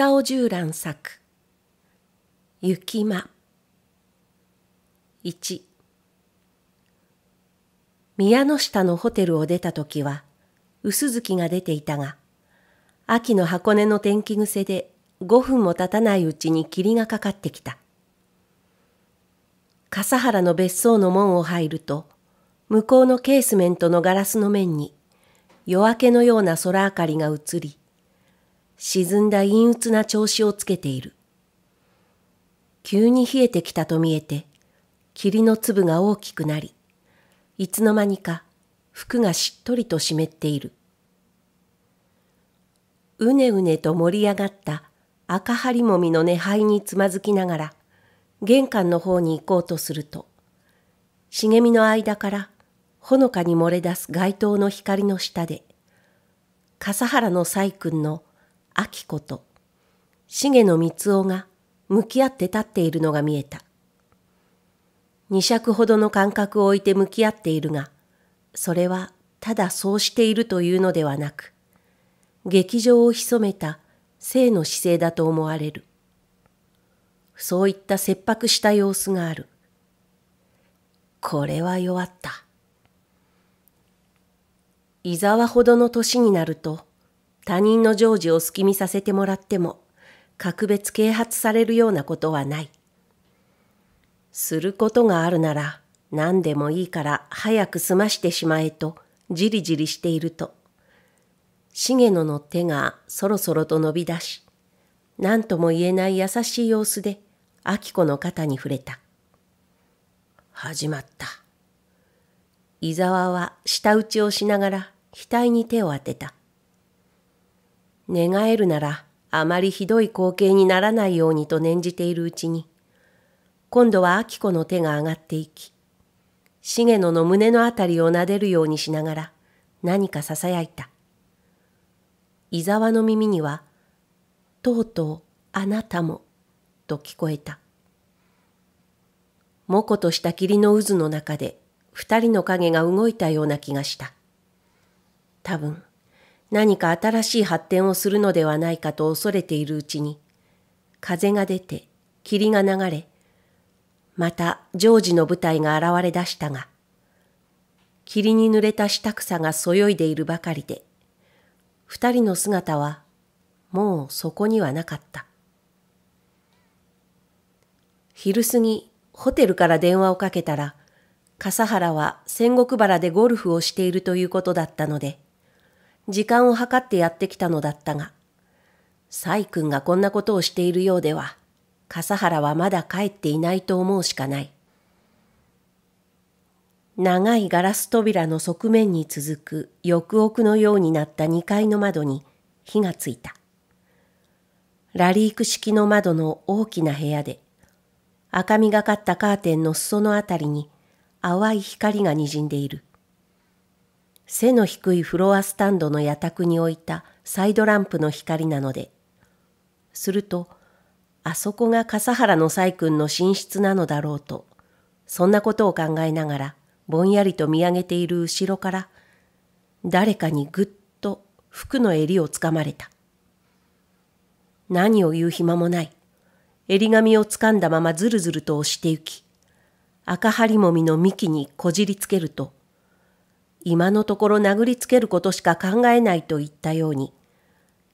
久尾十蘭作雪間1宮の下のホテルを出た時は薄月が出ていたが秋の箱根の天気癖で5分も経たないうちに霧がかかってきた笠原の別荘の門を入ると向こうのケースメントのガラスの面に夜明けのような空明かりが映り沈んだ陰鬱な調子をつけている。急に冷えてきたと見えて、霧の粒が大きくなり、いつの間にか服がしっとりと湿っている。うねうねと盛り上がった赤張りもみの根灰につまずきながら、玄関の方に行こうとすると、茂みの間からほのかに漏れ出す街灯の光の下で、笠原の細君の秋子と重野光雄が向き合って立っているのが見えた。二尺ほどの間隔を置いて向き合っているが、それはただそうしているというのではなく、劇場を潜めた性の姿勢だと思われる。そういった切迫した様子がある。これは弱った。伊沢ほどの年になると、他人の常時を好き見させてもらっても、格別啓発されるようなことはない。することがあるなら、何でもいいから早く済ましてしまえと、じりじりしていると、重野の手がそろそろと伸び出し、何とも言えない優しい様子で、明子の肩に触れた。始まった。伊沢は舌打ちをしながら額に手を当てた。願えるならあまりひどい光景にならないようにと念じているうちに、今度は秋子の手が上がっていき、重野の胸のあたりを撫でるようにしながら何か囁いた。伊沢の耳には、とうとうあなたも、と聞こえた。もことした霧の渦の中で二人の影が動いたような気がした。多分、何か新しい発展をするのではないかと恐れているうちに、風が出て、霧が流れ、またジョージの舞台が現れ出したが、霧に濡れた下草がそよいでいるばかりで、二人の姿はもうそこにはなかった。昼過ぎ、ホテルから電話をかけたら、笠原は仙石原でゴルフをしているということだったので、時間を計ってやってきたのだったが、サイ君がこんなことをしているようでは、笠原はまだ帰っていないと思うしかない。長いガラス扉の側面に続く翼奥のようになった2階の窓に火がついた。ラリーク式の窓の大きな部屋で、赤みがかったカーテンの裾のあたりに淡い光が滲んでいる。背の低いフロアスタンドの屋宅に置いたサイドランプの光なので。すると、あそこが笠原の細君の寝室なのだろうと、そんなことを考えながら、ぼんやりと見上げている後ろから、誰かにぐっと服の襟をつかまれた。何を言う暇もない。襟髪をつかんだままずるずると押してゆき、赤張りもみの幹にこじりつけると、今のところ殴りつけることしか考えないと言ったように、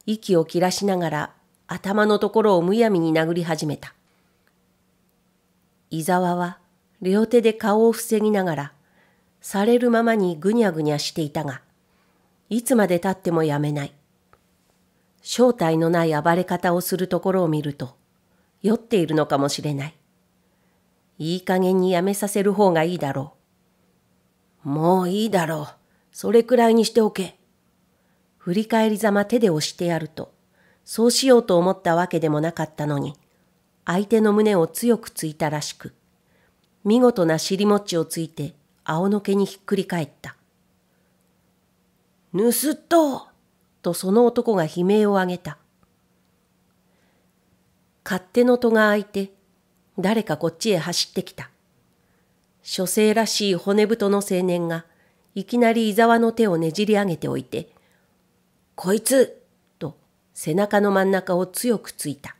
息を切らしながら頭のところをむやみに殴り始めた。伊沢は両手で顔を防ぎながら、されるままにぐにゃぐにゃしていたが、いつまでたってもやめない。正体のない暴れ方をするところを見ると、酔っているのかもしれない。いい加減にやめさせる方がいいだろう。もういいだろう。それくらいにしておけ。振り返りざま手で押してやると、そうしようと思ったわけでもなかったのに、相手の胸を強くついたらしく、見事な尻餅をついて、青の毛にひっくり返った。盗っととその男が悲鳴を上げた。勝手の戸が開いて、誰かこっちへ走ってきた。書生らしい骨太の青年が、いきなり伊沢の手をねじり上げておいて、こいつと背中の真ん中を強くついた。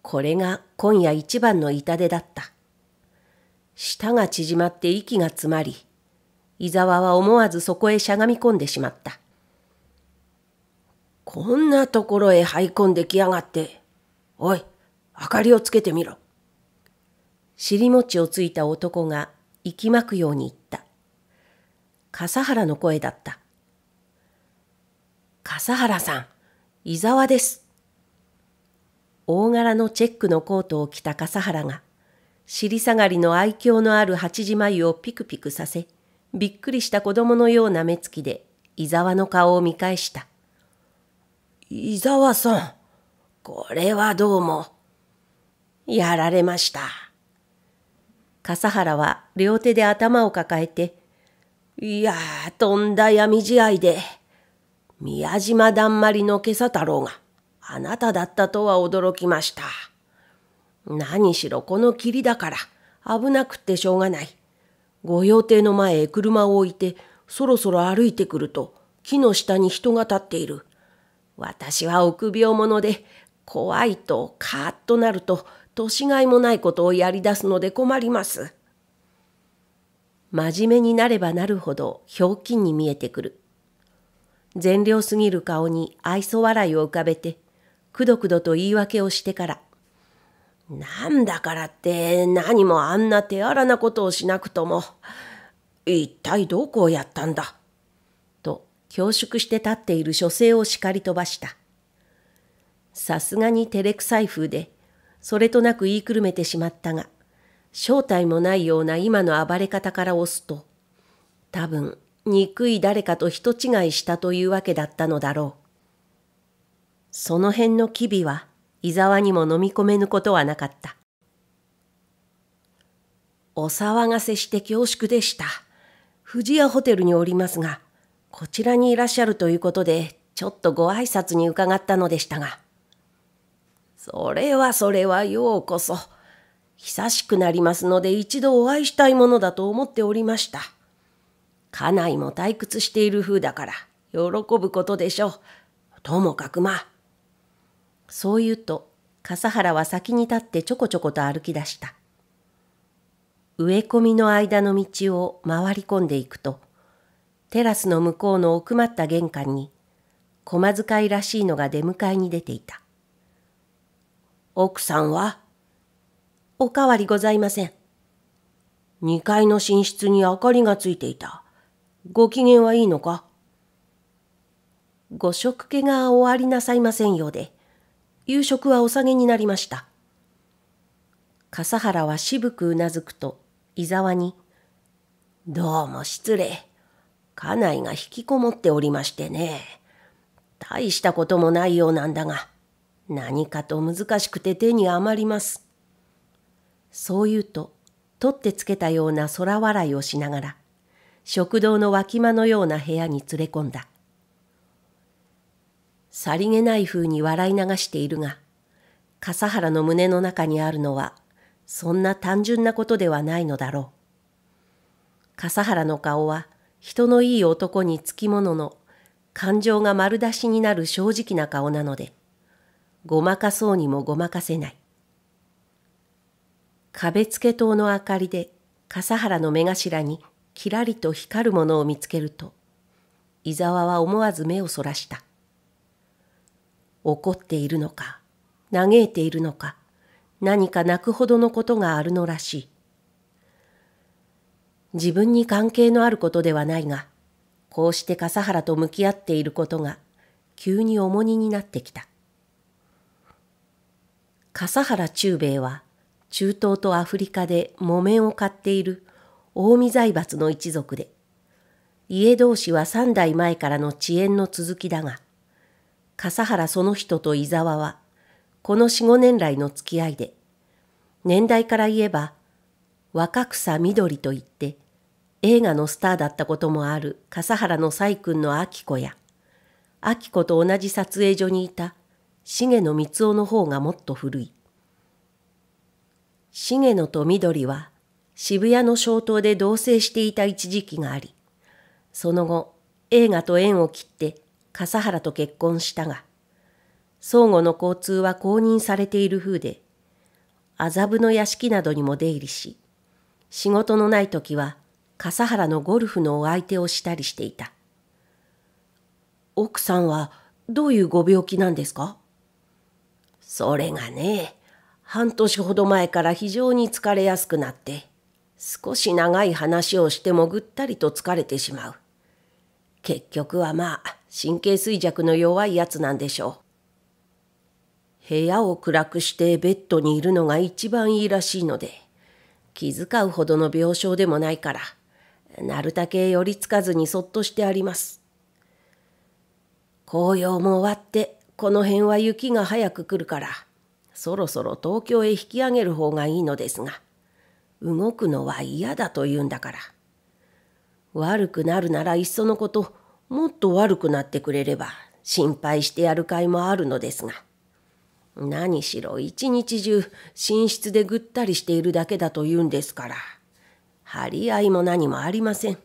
これが今夜一番の痛手だった。舌が縮まって息が詰まり、伊沢は思わずそこへしゃがみ込んでしまった。こんなところへ這い込んできやがって。おい、明かりをつけてみろ。尻餅をついた男が息巻くように言った。笠原の声だった。笠原さん、伊沢です。大柄のチェックのコートを着た笠原が、尻下がりの愛嬌のある八時眉をピクピクさせ、びっくりした子供のような目つきで、伊沢の顔を見返した。伊沢さん、これはどうも。やられました。笠原は両手で頭を抱えて、いやー、とんだ闇試合で、宮島だんまりの今朝太郎があなただったとは驚きました。何しろこの霧だから危なくってしょうがない。御用邸の前へ車を置いてそろそろ歩いてくると木の下に人が立っている。私は臆病者で怖いとカーッとなると年がいもないことをやり出すので困ります。真面目になればなるほどひょうきんに見えてくる。善良すぎる顔に愛想笑いを浮かべて、くどくどと言い訳をしてから、なんだからって何もあんな手荒なことをしなくとも、一体どこをやったんだ、と恐縮して立っている書生を叱り飛ばした。さすがに照れくさい風で、それとなく言いくるめてしまったが、正体もないような今の暴れ方から押すと、多分、憎い誰かと人違いしたというわけだったのだろう。その辺の機微は、伊沢にも飲み込めぬことはなかった。お騒がせして恐縮でした。藤屋ホテルにおりますが、こちらにいらっしゃるということで、ちょっとご挨拶に伺ったのでしたが。それはそれはようこそ。久しくなりますので一度お会いしたいものだと思っておりました。家内も退屈している風だから喜ぶことでしょう。ともかくまそう言うと、笠原は先に立ってちょこちょこと歩き出した。植え込みの間の道を回り込んでいくと、テラスの向こうの奥まった玄関に、小間使いらしいのが出迎えに出ていた。奥さんはおかわりございません。2階の寝室に明かりがついていた。ご機嫌はいいのかご食気がおありなさいませんようで、夕食はお下げになりました。笠原は渋くうなずくと、伊沢に、どうも失礼。家内が引きこもっておりましてね。大したこともないようなんだが、何かと難しくて手に余ります。そう言うと、取ってつけたような空笑いをしながら、食堂の脇間のような部屋に連れ込んだ。さりげない風に笑い流しているが、笠原の胸の中にあるのは、そんな単純なことではないのだろう。笠原の顔は、人のいい男につきものの、感情が丸出しになる正直な顔なので、ごまかそうにもごまかせない。壁付け灯の明かりで笠原の目頭にきらりと光るものを見つけると、伊沢は思わず目をそらした。怒っているのか、嘆いているのか、何か泣くほどのことがあるのらしい。自分に関係のあることではないが、こうして笠原と向き合っていることが急に重荷になってきた。笠原忠兵衛は中東とアフリカで木綿を買っている近江財閥の一族で、家同士は三代前からの遅延の続きだが、笠原その人と伊沢は、この四五年来の付き合いで、年代から言えば、若草緑といって、映画のスターだったこともある笠原の細君の秋子や、秋子と同じ撮影所にいた茂野光雄の方がもっと古い。重野と緑は渋谷の小島で同棲していた一時期があり、その後映画と縁を切って笠原と結婚したが、相互の交通は公認されている風で、麻布の屋敷などにも出入りし、仕事のない時は笠原のゴルフのお相手をしたりしていた。奥さんはどういうご病気なんですかそれがね、半年ほど前から非常に疲れやすくなって、少し長い話をしてもぐったりと疲れてしまう。結局はまあ、神経衰弱の弱いやつなんでしょう。部屋を暗くしてベッドにいるのが一番いいらしいので、気遣うほどの病床でもないから、なるたけ寄りつかずにそっとしてあります。紅葉も終わってこの辺は雪が早く来るから、そろそろ東京へ引き上げる方がいいのですが、動くのは嫌だと言うんだから。悪くなるならいっそのこと、もっと悪くなってくれれば心配してやる甲斐もあるのですが。何しろ一日中寝室でぐったりしているだけだと言うんですから、張り合いも何もありません。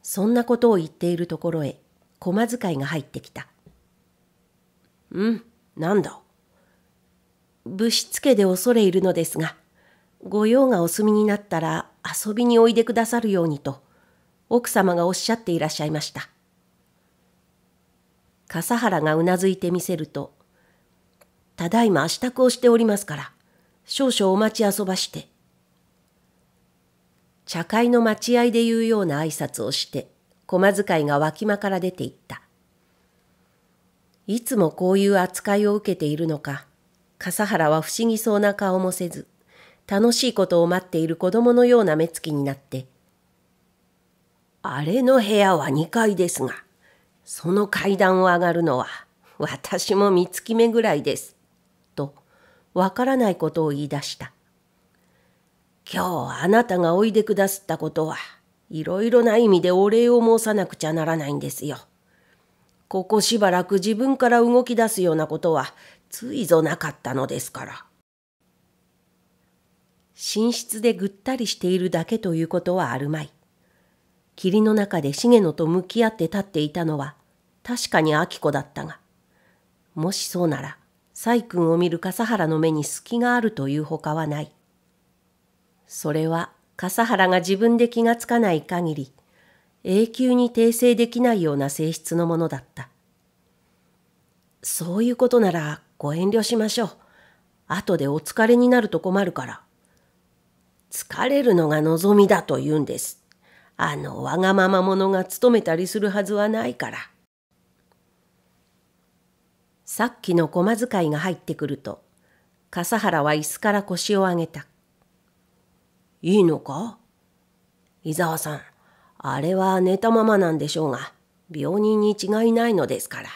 そんなことを言っているところへ、小間遣いが入ってきた。うん、なんだ。ぶしつけで恐れいるのですが、ご用がお済みになったら遊びにおいでくださるようにと、奥様がおっしゃっていらっしゃいました。笠原がうなずいてみせると、ただいま支度をしておりますから、少々お待ち遊ばして。茶会の待合で言うような挨拶をして、駒遣いが脇間から出ていった。いつもこういう扱いを受けているのか、笠原は不思議そうな顔もせず、楽しいことを待っている子供のような目つきになって、あれの部屋は2階ですが、その階段を上がるのは私も三月目ぐらいです。と、わからないことを言い出した。今日あなたがおいでくだすったことは、いろいろな意味でお礼を申さなくちゃならないんですよ。ここしばらく自分から動き出すようなことはついぞなかったのですから。寝室でぐったりしているだけということはあるまい。霧の中で重野と向き合って立っていたのは確かに秋子だったが、もしそうなら、細君を見る笠原の目に隙があるというほかはない。それは笠原が自分で気がつかない限り、永久に訂正できないような性質のものだった。そういうことならご遠慮しましょう。後でお疲れになると困るから。疲れるのが望みだと言うんです。あのわがまま者が務めたりするはずはないから。さっきの駒遣いが入ってくると、笠原は椅子から腰を上げた。いいのか伊沢さん、あれは寝たままなんでしょうが、病人に違いないのですから、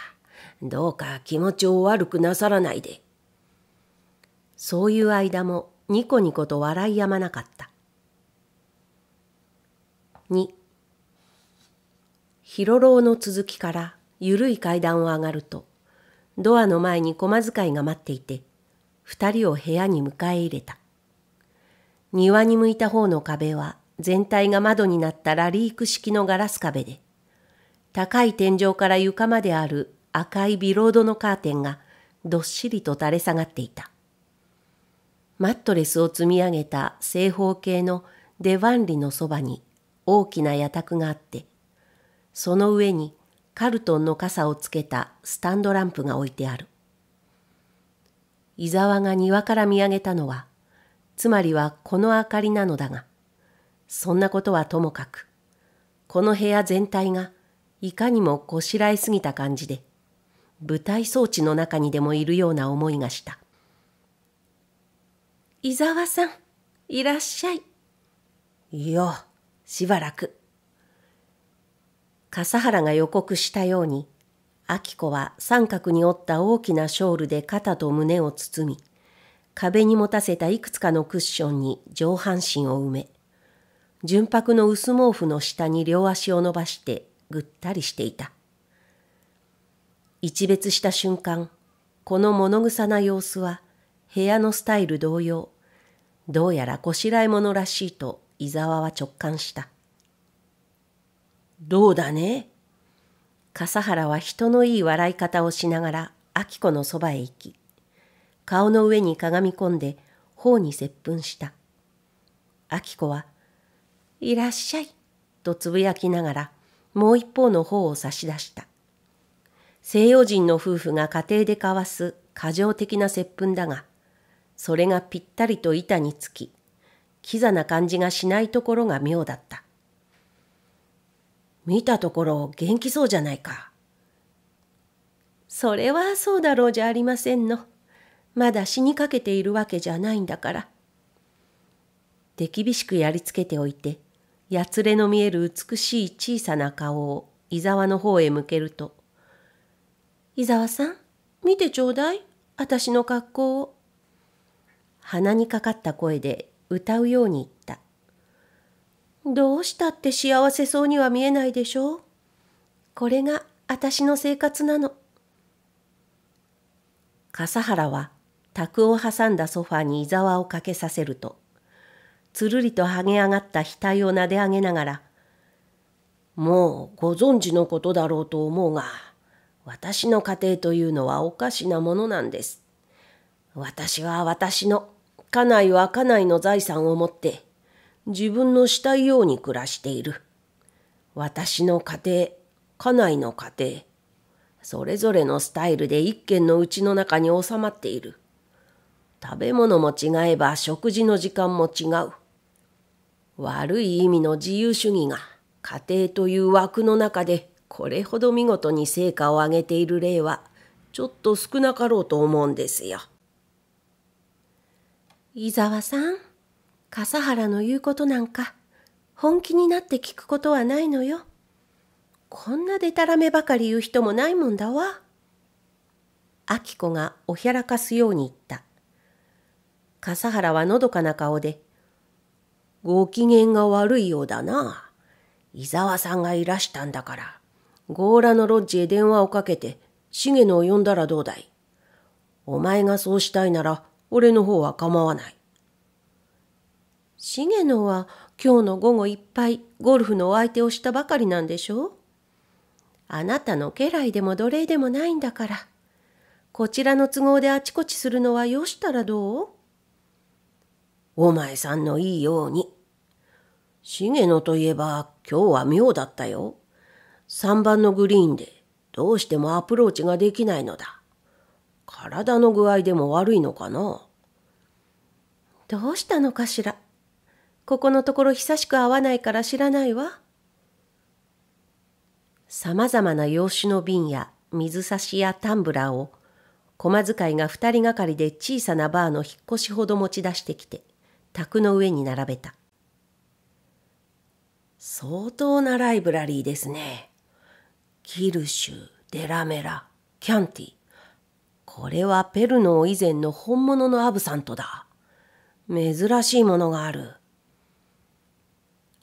どうか気持ちを悪くなさらないで。そういう間もニコニコと笑いやまなかった。2広ろの続きから緩い階段を上がると、ドアの前に駒使いが待っていて、二人を部屋に迎え入れた。庭に向いた方の壁は全体が窓になったラリーク式のガラス壁で、高い天井から床まである赤いビロードのカーテンがどっしりと垂れ下がっていた。マットレスを積み上げた正方形の出ンリのそばに大きな屋宅があって、その上にカルトンの傘をつけたスタンドランプが置いてある。伊沢が庭から見上げたのは、つまりはこの明かりなのだが、そんなことはともかく、この部屋全体がいかにもこしらえすぎた感じで、舞台装置の中にでもいるような思いがした。伊沢さん、いらっしゃい。いや、しばらく。笠原が予告したように、秋子は三角に折った大きなショールで肩と胸を包み、壁に持たせたいくつかのクッションに上半身を埋め、純白の薄毛布の下に両足を伸ばしてぐったりしていた。一別した瞬間、この物臭な様子は部屋のスタイル同様、どうやらこしらえものらしいと伊沢は直感した。どうだね笠原は人のいい笑い方をしながら明子のそばへ行き、顔の上にかがみ込んで頬に接吻した。明子はいらっしゃい、とつぶやきながら、もう一方の方を差し出した。西洋人の夫婦が家庭で交わす過剰的な接吻だが、それがぴったりと板につき、キザな感じがしないところが妙だった。見たところ元気そうじゃないか。それはそうだろうじゃありませんの。まだ死にかけているわけじゃないんだから。で厳しくやりつけておいて、やつれの見える美しい小さな顔を伊沢の方へ向けると、伊沢さん、見てちょうだい、私の格好を。鼻にかかった声で歌うように言った。どうしたって幸せそうには見えないでしょう。これが私の生活なの。笠原は卓を挟んだソファに伊沢をかけさせると、つるりと剥げ上がった額をなで上げながら、もうご存知のことだろうと思うが、私の家庭というのはおかしなものなんです。私は私の、家内は家内の財産を持って、自分のしたいように暮らしている。私の家庭、家内の家庭、それぞれのスタイルで一軒のうちの中に収まっている。食べ物も違えば食事の時間も違う。悪い意味の自由主義が家庭という枠の中でこれほど見事に成果を上げている例はちょっと少なかろうと思うんですよ。伊沢さん、笠原の言うことなんか本気になって聞くことはないのよ。こんなでたらめばかり言う人もないもんだわ。あき子がおひゃらかすように言った。笠原はのどかな顔でご機嫌が悪いようだな。伊沢さんがいらしたんだから、強羅のロッジへ電話をかけて、重野を呼んだらどうだいお前がそうしたいなら、俺の方は構わない。重野は今日の午後いっぱいゴルフのお相手をしたばかりなんでしょうあなたの家来でも奴隷でもないんだから。こちらの都合であちこちするのはよしたらどうお前さんのいいように。重野といえば今日は妙だったよ。3番のグリーンでどうしてもアプローチができないのだ。体の具合でも悪いのかなどうしたのかしら。ここのところ久しく会わないから知らないわ。さまざまな洋酒の瓶や水差しやタンブラーを駒使いが2人がかりで小さなバーの引っ越しほど持ち出してきて卓の上に並べた。相当なライブラリーですね。キルシュ、デラメラ、キャンティ。これはペルノー以前の本物のアブサントだ。珍しいものがある。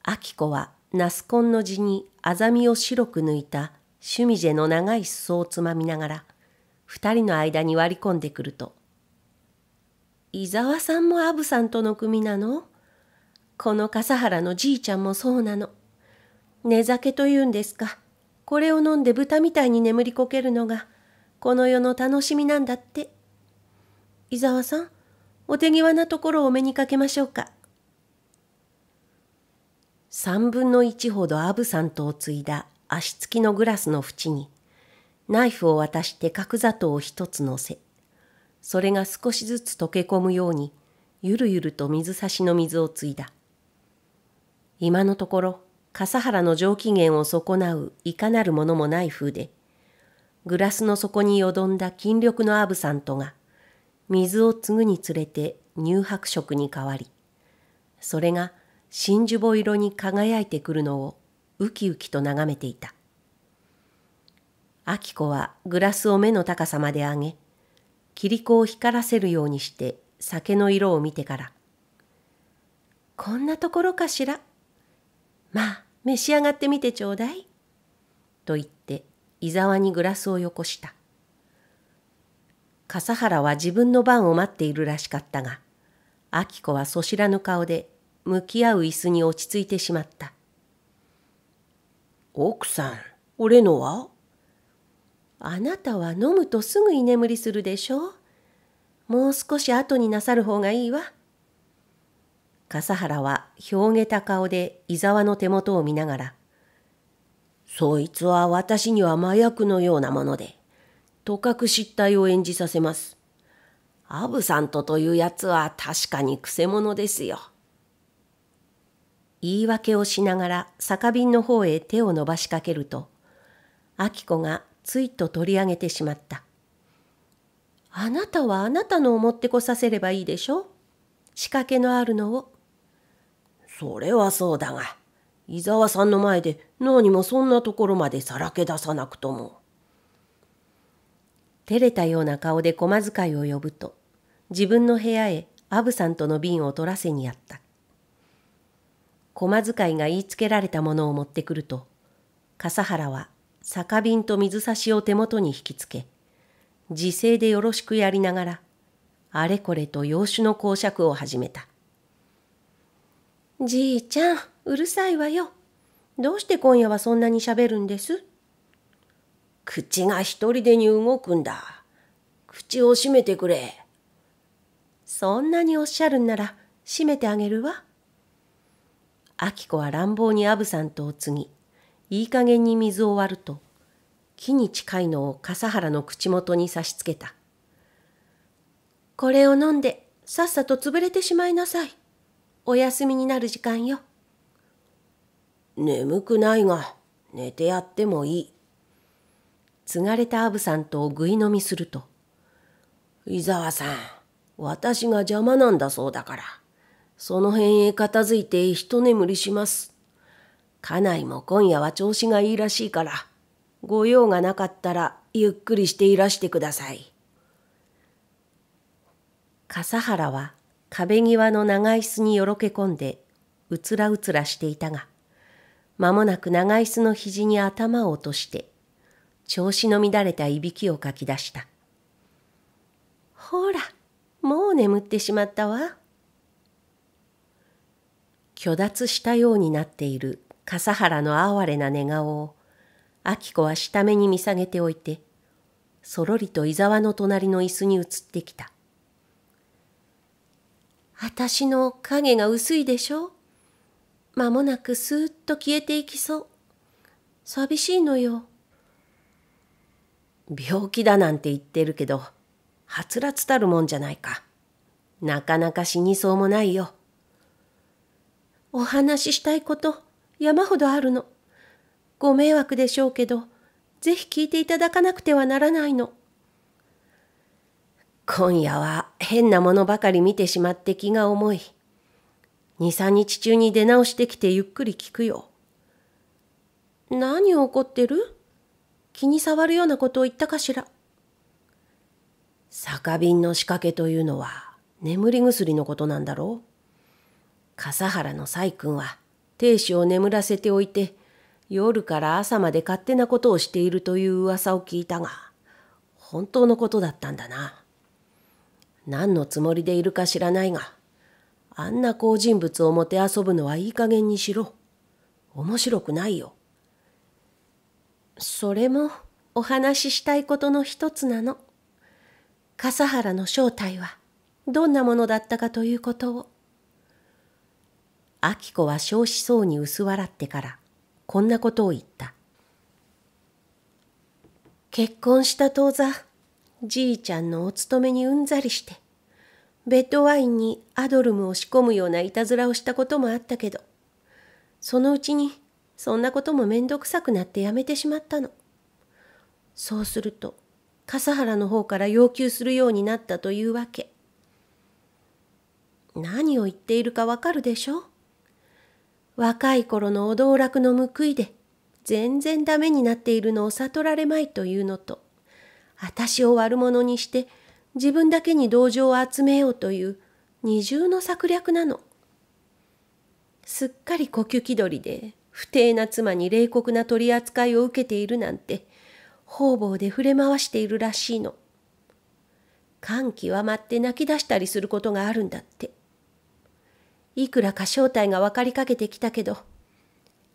アキコはナスコンの地にアザミを白く抜いたシュミジェの長い裾をつまみながら、二人の間に割り込んでくると、伊沢さんもアブさんとの組なのこの笠原のじいちゃんもそうなの。寝酒というんですか。これを飲んで豚みたいに眠りこけるのが、この世の楽しみなんだって。伊沢さん、お手際なところをお目にかけましょうか。三分の一ほどアブさんとを継いだ足つきのグラスの縁に、ナイフを渡して角砂糖を一つ乗せ、それが少しずつ溶け込むように、ゆるゆると水差しの水をついだ。今のところ、笠原の上機嫌を損なういかなるものもない風で、グラスの底によどんだ筋力のアブさんとが、水を継ぐにつれて乳白色に変わり、それが真珠ボ色に輝いてくるのをウキウキと眺めていた。アキコはグラスを目の高さまで上げ、切子を光らせるようにして酒の色を見てから「こんなところかしらまあ召し上がってみてちょうだい」と言って伊沢にグラスをよこした笠原は自分の番を待っているらしかったが明子はそ知らぬ顔で向き合う椅子に落ち着いてしまった「奥さん俺のは?」あなたは飲むとすぐ居眠りするでしょう。もう少し後になさる方がいいわ。笠原はひょうげた顔で伊沢の手元を見ながら、そいつは私には麻薬のようなもので、とかく失態を演じさせます。アブさんとというやつは確かにくせ者ですよ。言い訳をしながら酒瓶の方へ手を伸ばしかけると、明子がついと取り上げてしまった。あなたはあなたのを持ってこさせればいいでしょ仕掛けのあるのを。それはそうだが、伊沢さんの前で何もそんなところまでさらけ出さなくとも。照れたような顔で駒遣いを呼ぶと、自分の部屋へアブさんとの瓶を取らせにやった。駒遣いが言いつけられたものを持ってくると、笠原は酒瓶と水差しを手元に引きつけ、自制でよろしくやりながら、あれこれと洋酒の講釈を始めた。じいちゃん、うるさいわよ。どうして今夜はそんなに喋るんです口が一人でに動くんだ。口を閉めてくれ。そんなにおっしゃるんなら閉めてあげるわ。アキコは乱暴にアブさんとを継ぎ、いい加減に水を割ると木に近いのを笠原の口元に差し付けた。これを飲んでさっさと潰れてしまいなさい。お休みになる時間よ。眠くないが寝てやってもいい。継がれたアブさんとぐい飲みすると。伊沢さん、私が邪魔なんだそうだから、その辺へ片付いて一眠りします。家内も今夜は調子がいいらしいから、ご用がなかったらゆっくりしていらしてください。笠原は壁際の長椅子によろけ込んで、うつらうつらしていたが、間もなく長椅子の肘に頭を落として、調子の乱れたいびきをかき出した。ほら、もう眠ってしまったわ。虚脱したようになっている笠原の哀れな寝顔を、き子は下目に見下げておいて、そろりと伊沢の隣の椅子に移ってきた。私の影が薄いでしょ間もなくスーッと消えていきそう。寂しいのよ。病気だなんて言ってるけど、はつらつたるもんじゃないか。なかなか死にそうもないよ。お話ししたいこと山ほどあるの。ご迷惑でしょうけど、ぜひ聞いていただかなくてはならないの。今夜は変なものばかり見てしまって気が重い。二三日中に出直してきてゆっくり聞くよ。何を怒ってる気に障るようなことを言ったかしら。酒瓶の仕掛けというのは眠り薬のことなんだろう。笠原の細君は亭主を眠らせておいて、夜から朝まで勝手なことをしているという噂を聞いたが、本当のことだったんだな。何のつもりでいるか知らないが、あんな好人物をもてあそぶのはいい加減にしろ。面白くないよ。それもお話ししたいことの一つなの。笠原の正体はどんなものだったかということを。明子は少しそうに薄笑ってからこんなことを言った。結婚した当座、じいちゃんのお勤めにうんざりして、ベッドワインにアドルムを仕込むようないたずらをしたこともあったけど、そのうちにそんなこともめんどくさくなってやめてしまったの。そうすると、笠原の方から要求するようになったというわけ。何を言っているかわかるでしょ若い頃のお道楽の報いで全然ダメになっているのを悟られまいというのと、私を悪者にして自分だけに同情を集めようという二重の策略なの。すっかり呼吸気取りで不定な妻に冷酷な取り扱いを受けているなんて、方々で触れ回しているらしいの。感極まって泣き出したりすることがあるんだって。いくらか正体が分かりかけてきたけど、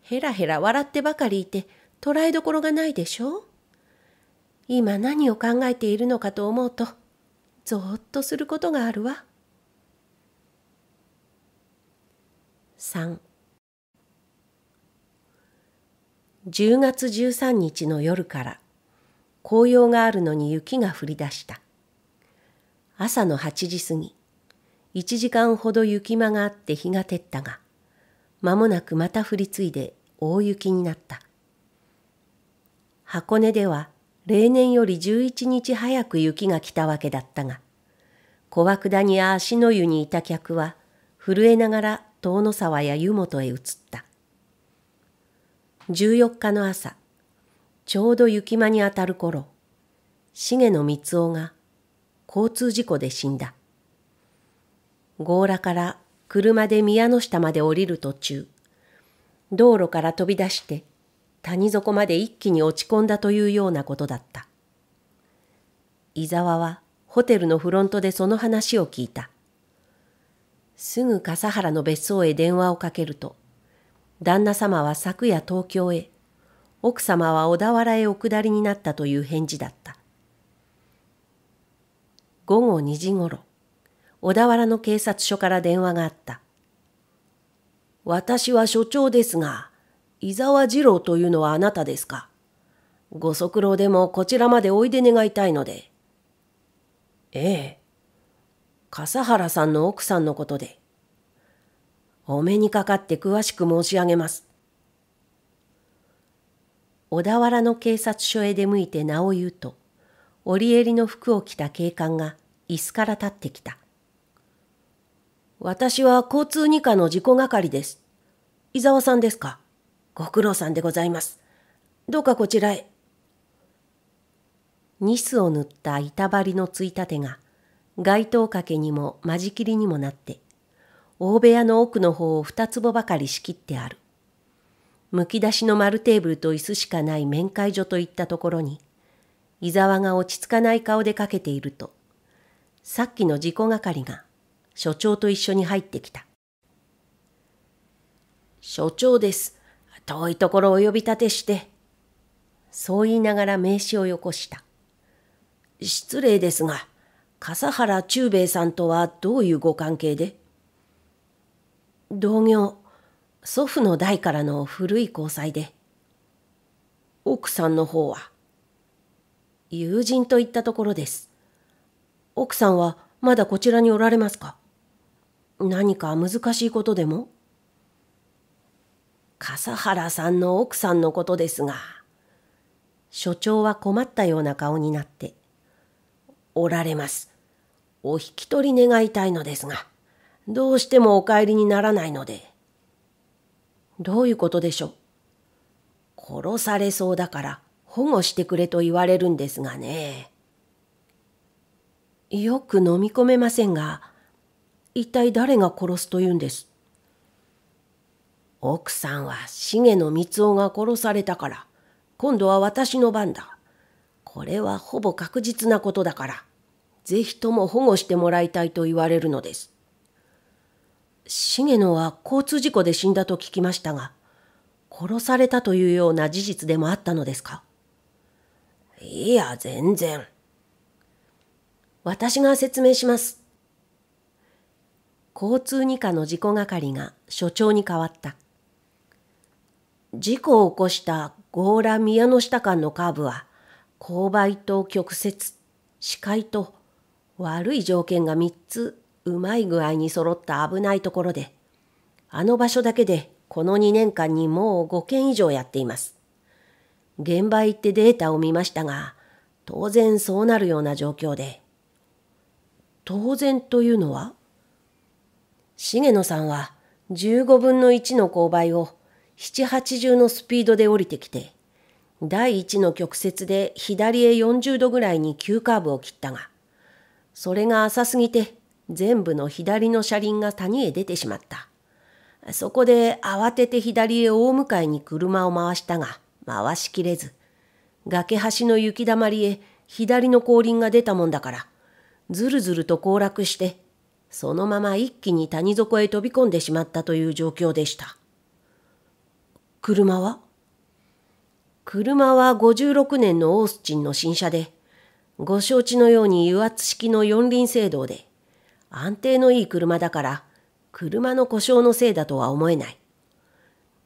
へらへら笑ってばかりいて、捉えどころがないでしょ今何を考えているのかと思うと、ぞーっとすることがあるわ。三。10月13日の夜から紅葉があるのに雪が降り出した朝の8時過ぎ一時間ほど雪間があって日が照ったが、間もなくまた降り継いで大雪になった。箱根では例年より十一日早く雪が来たわけだったが、小涌谷や足の湯にいた客は震えながら遠野沢や湯本へ移った。十四日の朝、ちょうど雪間にあたる頃、重野光雄が交通事故で死んだ。強羅から車で宮の下まで降りる途中、道路から飛び出して谷底まで一気に落ち込んだというようなことだった。伊沢はホテルのフロントでその話を聞いた。すぐ笠原の別荘へ電話をかけると、旦那様は昨夜東京へ、奥様は小田原へお下りになったという返事だった。午後2時ごろ、小田原の警察署から電話があった。私は署長ですが、伊沢二郎というのはあなたですか。ご足労でもこちらまでおいで願いたいので。ええ。笠原さんの奥さんのことで。お目にかかって詳しく申し上げます。小田原の警察署へ出向いて名を言うと、折り襟の服を着た警官が椅子から立ってきた。私は交通二課の事故係です。伊沢さんですかご苦労さんでございます。どうかこちらへ。ニスを塗った板張りのついたてが、街灯掛けにも間仕切りにもなって、大部屋の奥の方を二坪ばかり仕切ってある。むき出しの丸テーブルと椅子しかない面会所といったところに、伊沢が落ち着かない顔でかけていると、さっきの事故係が所長と一緒に入ってきた。所長です。遠いところを呼び立てして。そう言いながら名刺をよこした。失礼ですが、笠原忠兵衛さんとはどういうご関係で同業、祖父の代からの古い交際で。奥さんの方は友人といったところです。奥さんはまだこちらにおられますか何か難しいことでも笠原さんの奥さんのことですが、所長は困ったような顔になって、おられます。お引き取り願いたいのですが、どうしてもお帰りにならないので。どういうことでしょう殺されそうだから保護してくれと言われるんですがね。よく飲み込めませんが、一体誰が殺すというんです奥さんは重野光雄が殺されたから今度は私の番だこれはほぼ確実なことだから是非とも保護してもらいたいと言われるのです重野は交通事故で死んだと聞きましたが殺されたというような事実でもあったのですかいや全然私が説明します交通二課の事故係が所長に変わった。事故を起こした強羅宮の下間のカーブは、勾配と曲折、視界と悪い条件が3つうまい具合に揃った危ないところで、あの場所だけでこの2年間にもう5件以上やっています。現場行ってデータを見ましたが、当然そうなるような状況で。当然というのは重野さんは15分の1の勾配を780のスピードで降りてきて、第1の曲折で左へ40度ぐらいに急カーブを切ったが、それが浅すぎて全部の左の車輪が谷へ出てしまった。そこで慌てて左へ大向かいに車を回したが、回しきれず、崖端の雪だまりへ左の後輪が出たもんだから、ずるずると降落してそのまま一気に谷底へ飛び込んでしまったという状況でした。車は車は56年のオースチンの新車で、ご承知のように油圧式の四輪制動で、安定のいい車だから、車の故障のせいだとは思えない。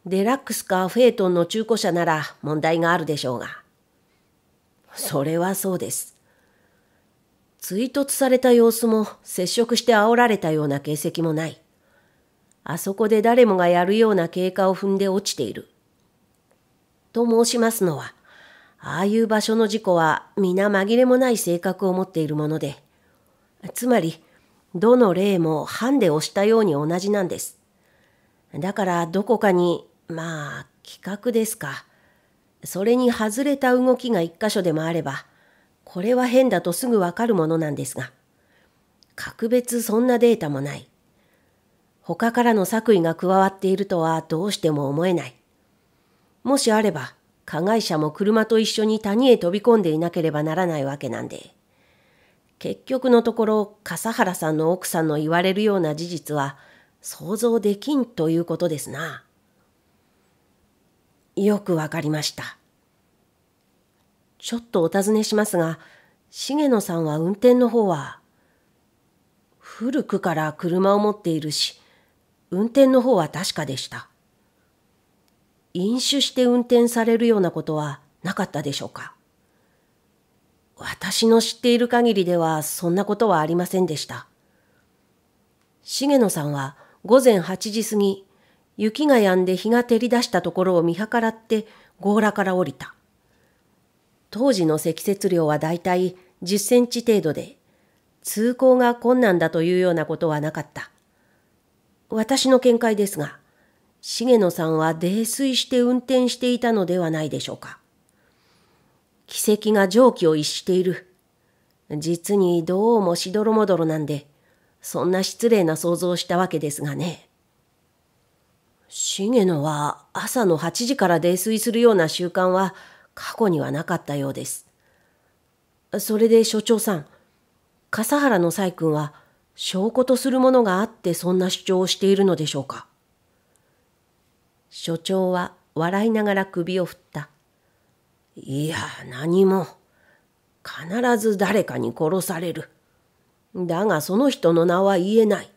デラックスかフェイトンの中古車なら問題があるでしょうが。それはそうです。追突された様子も接触して煽られたような形跡もない。あそこで誰もがやるような経過を踏んで落ちている。と申しますのは、ああいう場所の事故は皆紛れもない性格を持っているもので、つまり、どの例もハンデをしたように同じなんです。だからどこかに、まあ、企画ですか。それに外れた動きが一箇所でもあれば、これは変だとすぐわかるものなんですが、格別そんなデータもない。他からの作為が加わっているとはどうしても思えない。もしあれば、加害者も車と一緒に谷へ飛び込んでいなければならないわけなんで。結局のところ、笠原さんの奥さんの言われるような事実は想像できんということですな。よくわかりました。ちょっとお尋ねしますが、重野さんは運転の方は古くから車を持っているし、運転の方は確かでした。飲酒して運転されるようなことはなかったでしょうか私の知っている限りではそんなことはありませんでした。重野さんは午前8時過ぎ、雪が止んで日が照り出したところを見計らって強羅から降りた。当時の積雪量はだいたい10センチ程度で、通行が困難だというようなことはなかった。私の見解ですが、重野さんは泥酔して運転していたのではないでしょうか。奇跡が常軌を逸している。実にどうもしどろもどろなんで、そんな失礼な想像をしたわけですがね。重野は朝の8時から泥酔するような習慣は過去にはなかったようです。それで所長さん、笠原の細君は証拠とするものがあってそんな主張をしているのでしょうか。所長は笑いながら首を振った。いや、何も。必ず誰かに殺される。だがその人の名は言えない。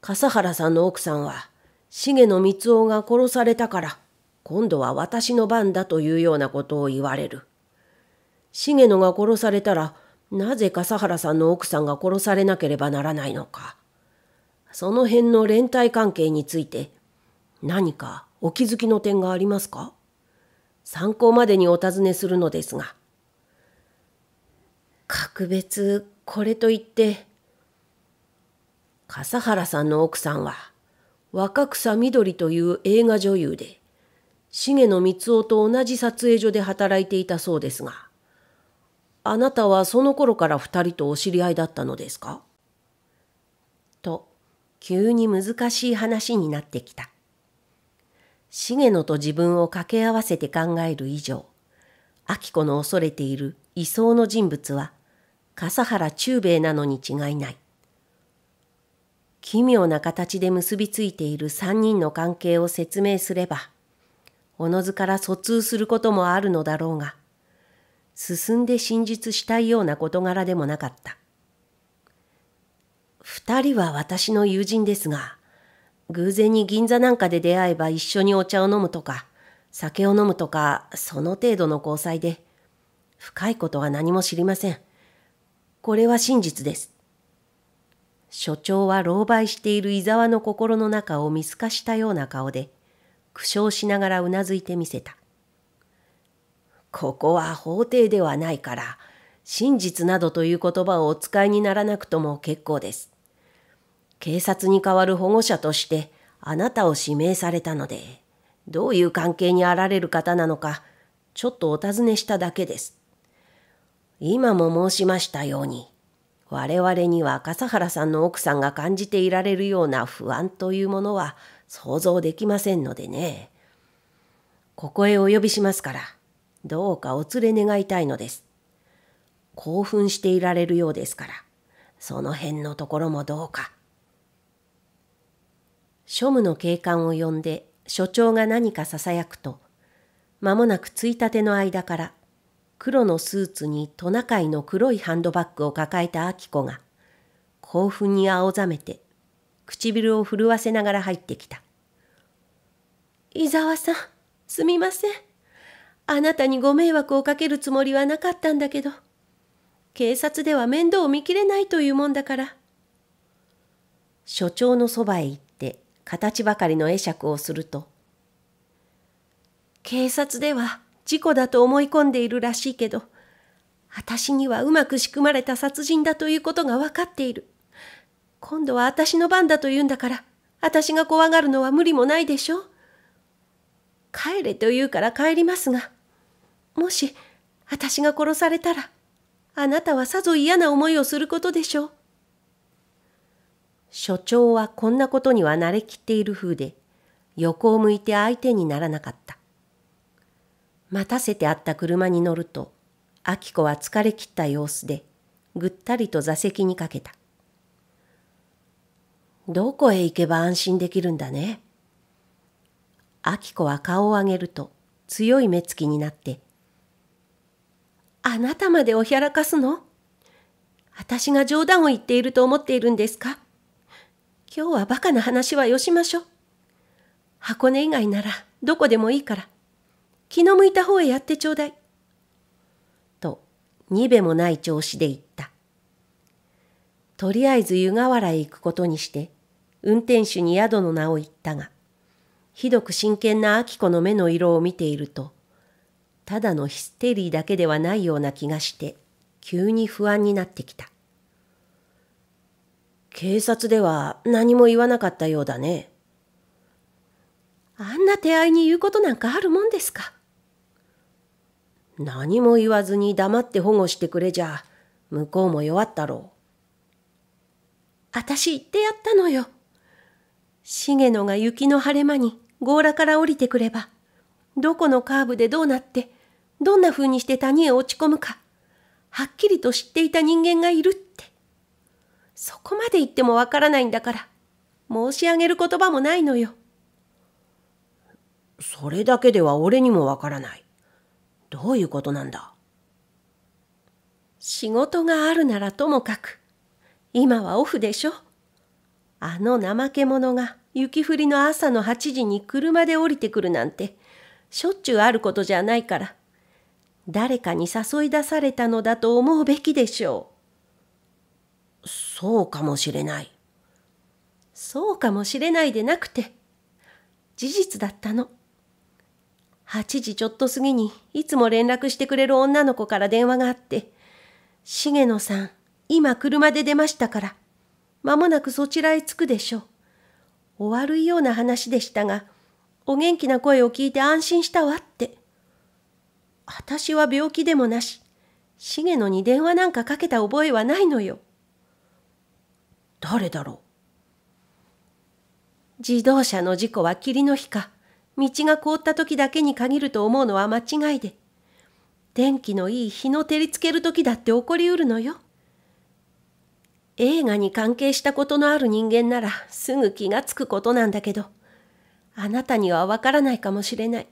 笠原さんの奥さんは、重野光雄が殺されたから、今度は私の番だというようなことを言われる。重野が殺されたら、なぜ笠原さんの奥さんが殺されなければならないのか。その辺の連帯関係について、何かお気づきの点がありますか参考までにお尋ねするのですが。格別、これといって、笠原さんの奥さんは、若草緑という映画女優で、重野光夫と同じ撮影所で働いていたそうですが、あなたはその頃から二人とお知り合いだったのですかと、急に難しい話になってきた。重野と自分を掛け合わせて考える以上、明子の恐れている位相の人物は、笠原忠兵衛なのに違いない。奇妙な形で結びついている三人の関係を説明すれば、おのずから疎通することもあるのだろうが、進んで真実したいような事柄でもなかった。二人は私の友人ですが、偶然に銀座なんかで出会えば一緒にお茶を飲むとか、酒を飲むとか、その程度の交際で、深いことは何も知りません。これは真実です。所長は狼狽している伊沢の心の中を見透かしたような顔で、苦笑しながらうなずいてみせた。ここは法廷ではないから、真実などという言葉をお使いにならなくとも結構です。警察に代わる保護者としてあなたを指名されたので、どういう関係にあられる方なのか、ちょっとお尋ねしただけです。今も申しましたように、我々には笠原さんの奥さんが感じていられるような不安というものは想像できませんのでね。ここへお呼びしますから、どうかお連れ願いたいのです。興奮していられるようですから、その辺のところもどうか。庶務の警官を呼んで所長が何かささやくと、間もなくついたての間から、黒のスーツにトナカイの黒いハンドバッグを抱えたアキ子が、興奮に青ざめて、唇を震わせながら入ってきた。伊沢さん、すみません。あなたにご迷惑をかけるつもりはなかったんだけど、警察では面倒を見きれないというもんだから。所長のそばへ行って、形ばかりの会釈をすると、警察では事故だと思い込んでいるらしいけど、私にはうまく仕組まれた殺人だということが分かっている。今度は私の番だと言うんだから、私が怖がるのは無理もないでしょ帰れと言うから帰りますが、もし私が殺されたら、あなたはさぞ嫌な思いをすることでしょう。所長はこんなことには慣れきっている風で、横を向いて相手にならなかった。待たせてあった車に乗ると、明子は疲れきった様子で、ぐったりと座席にかけた。どこへ行けば安心できるんだね。明子は顔を上げると強い目つきになって、あなたまでおひゃらかすの私が冗談を言っていると思っているんですか今日はバカな話はよしましょう。箱根以外ならどこでもいいから、気の向いた方へやってちょうだい。と、にべもない調子で言った。とりあえず湯河原へ行くことにして、運転手に宿の名を言ったが、ひどく真剣な明子の目の色を見ていると、ただのヒステリーだけではないような気がして、急に不安になってきた。警察では何も言わなかったようだね。あんな手合いに言うことなんかあるもんですか。何も言わずに黙って保護してくれじゃ、向こうも弱ったろう。あたし言ってやったのよ。げのが雪の晴れ間に強羅から降りてくれば、どこのカーブでどうなって、どんな風にして谷へ落ち込むか、はっきりと知っていた人間がいるって。そこまで言ってもわからないんだから、申し上げる言葉もないのよ。それだけでは俺にもわからない。どういうことなんだ仕事があるならともかく、今はオフでしょ。あの怠け者が雪降りの朝の8時に車で降りてくるなんて、しょっちゅうあることじゃないから、誰かに誘い出されたのだと思うべきでしょう。そうかもしれない。そうかもしれないでなくて、事実だったの。8時ちょっと過ぎにいつも連絡してくれる女の子から電話があって、重野さん、今車で出ましたから、間もなくそちらへ着くでしょう。お悪いような話でしたが、お元気な声を聞いて安心したわって。私は病気でもなし、茂野に電話なんかかけた覚えはないのよ。誰だろう自動車の事故は霧の日か、道が凍った時だけに限ると思うのは間違いで、電気のいい日の照りつける時だって起こりうるのよ。映画に関係したことのある人間ならすぐ気がつくことなんだけど、あなたにはわからないかもしれない。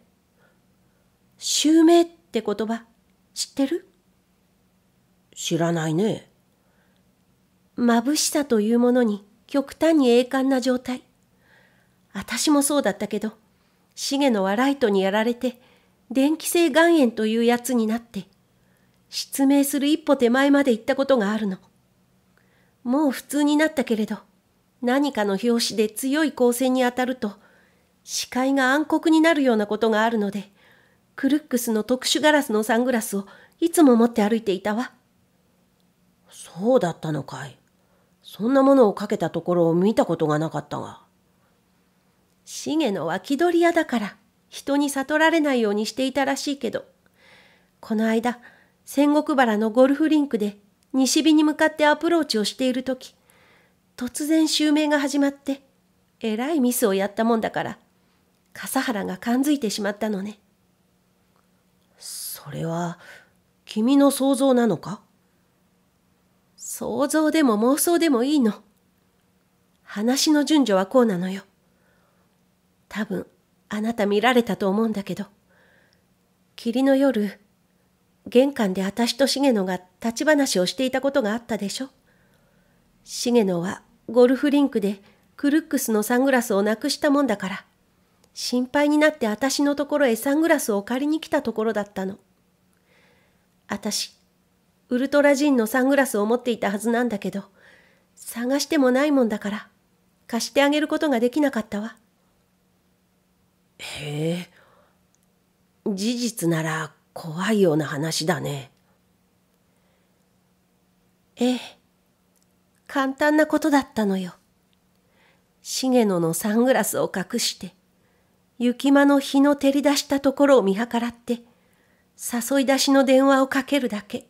襲名って言葉、知ってる知らないね。眩しさというものに極端に鋭感な状態。私もそうだったけど、シゲノはライトにやられて、電気性岩塩というやつになって、失明する一歩手前まで行ったことがあるの。もう普通になったけれど、何かの拍子で強い光線に当たると、視界が暗黒になるようなことがあるので、クルックスの特殊ガラスのサングラスをいつも持って歩いていたわ。そうだったのかい。そんなものをかけたところを見たことがなかったが。シゲのは気取り屋だから、人に悟られないようにしていたらしいけど、この間、仙石原のゴルフリンクで西日に向かってアプローチをしているとき、突然襲名が始まって、えらいミスをやったもんだから、笠原が感づいてしまったのね。それは、君の想像なのか想像でも妄想でもいいの。話の順序はこうなのよ。多分、あなた見られたと思うんだけど、霧の夜、玄関で私と重野が立ち話をしていたことがあったでしょ。重野はゴルフリンクでクルックスのサングラスをなくしたもんだから、心配になって私のところへサングラスを借りに来たところだったの。私、ウルトラジンのサングラスを持っていたはずなんだけど、探してもないもんだから、貸してあげることができなかったわ。へえ、事実なら怖いような話だね。ええ、簡単なことだったのよ。重野のサングラスを隠して、雪間の日の照り出したところを見計らって、誘い出しの電話をかけるだけ。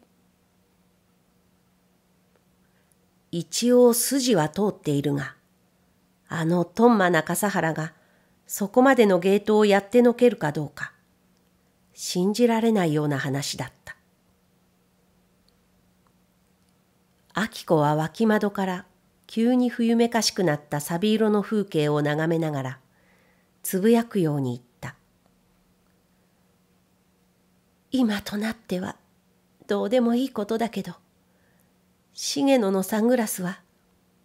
一応筋は通っているが、あのトンマな笠原がそこまでのゲートをやってのけるかどうか。信じられないような話だった。明子は脇窓から急に冬めかしくなったサビ色の風景を眺めながら、つぶやくように言った。今となっては、どうでもいいことだけど、重野のサングラスは、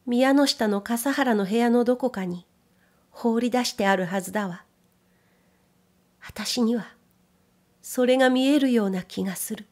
宮の下の笠原の部屋のどこかに放り出してあるはずだわ。私にはそれが見えるような気がする